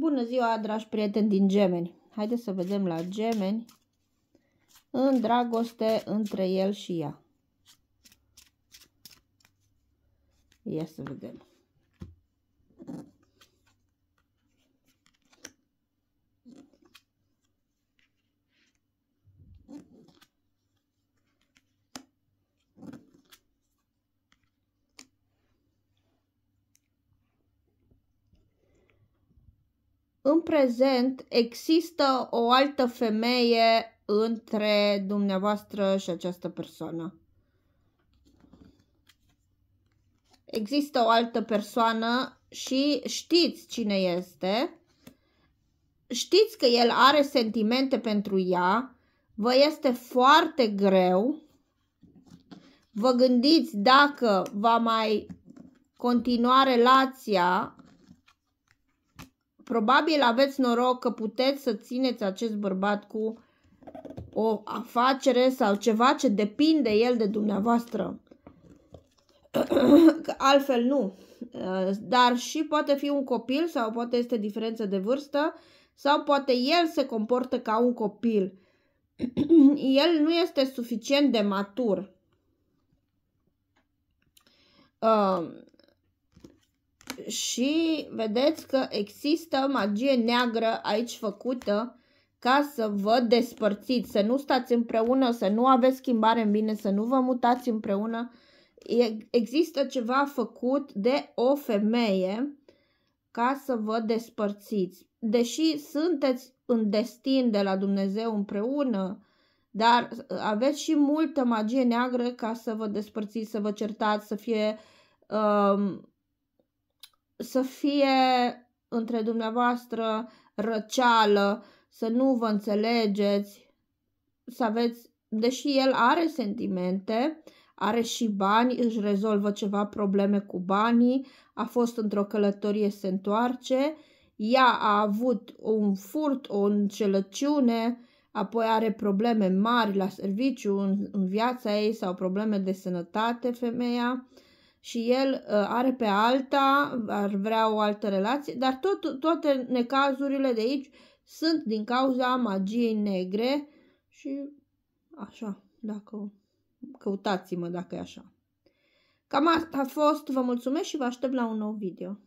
Bună ziua, dragi prieteni din gemeni! Haideți să vedem la gemeni în dragoste între el și ea. Ia să vedem. în prezent există o altă femeie între dumneavoastră și această persoană. Există o altă persoană și știți cine este. Știți că el are sentimente pentru ea. Vă este foarte greu. Vă gândiți dacă va mai continua relația Probabil aveți noroc că puteți să țineți acest bărbat cu o afacere sau ceva ce depinde el de dumneavoastră. Altfel nu. Uh, dar și poate fi un copil sau poate este diferență de vârstă sau poate el se comportă ca un copil. el nu este suficient de matur. Uh, și vedeți că există magie neagră aici făcută ca să vă despărțiți, să nu stați împreună, să nu aveți schimbare în bine, să nu vă mutați împreună. Există ceva făcut de o femeie ca să vă despărțiți. Deși sunteți în destin de la Dumnezeu împreună, dar aveți și multă magie neagră ca să vă despărțiți, să vă certați, să fie um, să fie între dumneavoastră răceală, să nu vă înțelegeți, să aveți, deși el are sentimente, are și bani, își rezolvă ceva probleme cu banii, a fost într-o călătorie, se întoarce, ea a avut un furt, o încelăciune, apoi are probleme mari la serviciu, în, în viața ei sau probleme de sănătate femeia, și el ă, are pe alta, ar vrea o altă relație, dar tot, toate necazurile de aici sunt din cauza magiei negre și așa, dacă căutați-mă dacă e așa. Cam asta a fost, vă mulțumesc și vă aștept la un nou video.